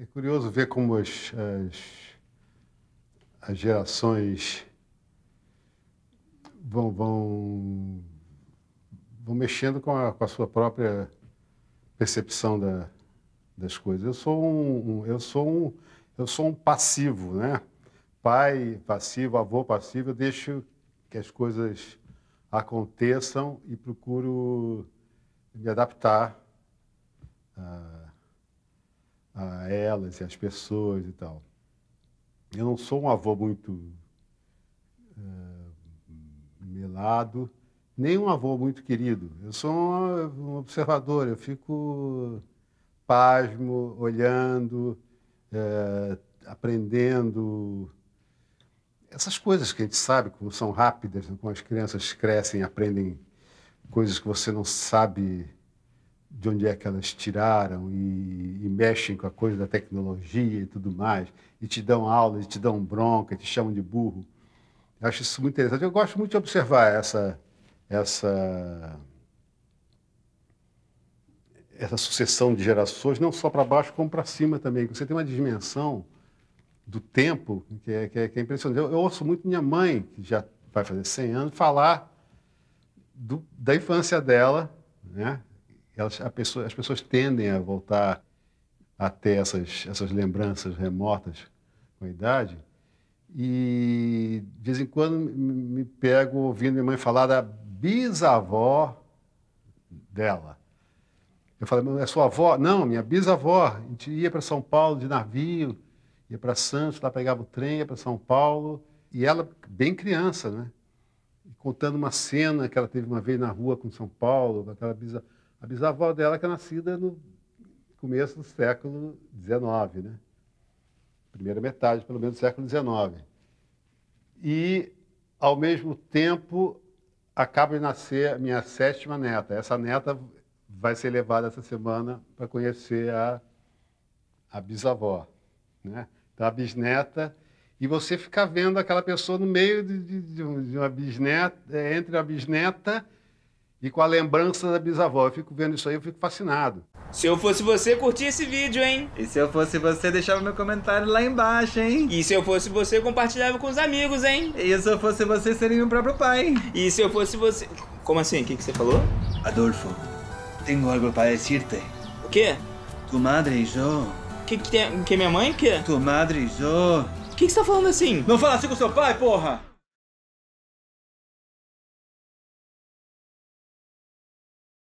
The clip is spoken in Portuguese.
É curioso ver como as, as, as gerações vão, vão, vão mexendo com a, com a sua própria percepção da, das coisas. Eu sou um, um, eu sou um, eu sou um passivo, né? Pai passivo, avô passivo, eu deixo que as coisas aconteçam e procuro me adaptar a elas e as pessoas e tal. Eu não sou um avô muito eh, melado, nem um avô muito querido. Eu sou um, um observador, eu fico pasmo, olhando, eh, aprendendo. Essas coisas que a gente sabe como são rápidas, como as crianças crescem, aprendem coisas que você não sabe de onde é que elas tiraram e, e, mexem com a coisa da tecnologia e tudo mais, e te dão aula, e te dão bronca, e te chamam de burro. Eu acho isso muito interessante. Eu gosto muito de observar essa, essa, essa sucessão de gerações, não só para baixo, como para cima também. Você tem uma dimensão do tempo que é, que é, que é impressionante. Eu, eu ouço muito minha mãe, que já vai fazer 100 anos, falar do, da infância dela, né? elas, pessoa, as pessoas tendem a voltar até essas, essas lembranças remotas com a idade. E de vez em quando me pego ouvindo minha mãe falar da bisavó dela. Eu falei, é sua avó? Não, minha bisavó. A gente ia para São Paulo de navio, ia para Santos, lá pegava o trem, ia para São Paulo. E ela, bem criança, né? Contando uma cena que ela teve uma vez na rua com São Paulo, com aquela bisavó. A bisavó dela que é nascida no começo do século XIX, né? Primeira metade, pelo menos, do século XIX. E, ao mesmo tempo, acaba de nascer a minha sétima neta. Essa neta vai ser levada essa semana para conhecer a, a bisavó, né? Então, a bisneta e você fica vendo aquela pessoa no meio de, de, de uma bisneta, é, entre a bisneta e com a lembrança da bisavó. Eu fico vendo isso aí, eu fico fascinado. Se eu fosse você, curtir esse vídeo, hein? E se eu fosse você, deixava meu comentário lá embaixo, hein? E se eu fosse você, compartilhava com os amigos, hein? E se eu fosse você, seria meu próprio pai. E se eu fosse você... Como assim? O que, que você falou? Adolfo, tenho algo para dizer-te. O quê? Tu madre e eu... Que que tem... Que minha mãe? Que? Tu madre e eu... O que, que você tá falando assim? Não fala assim com seu pai, porra!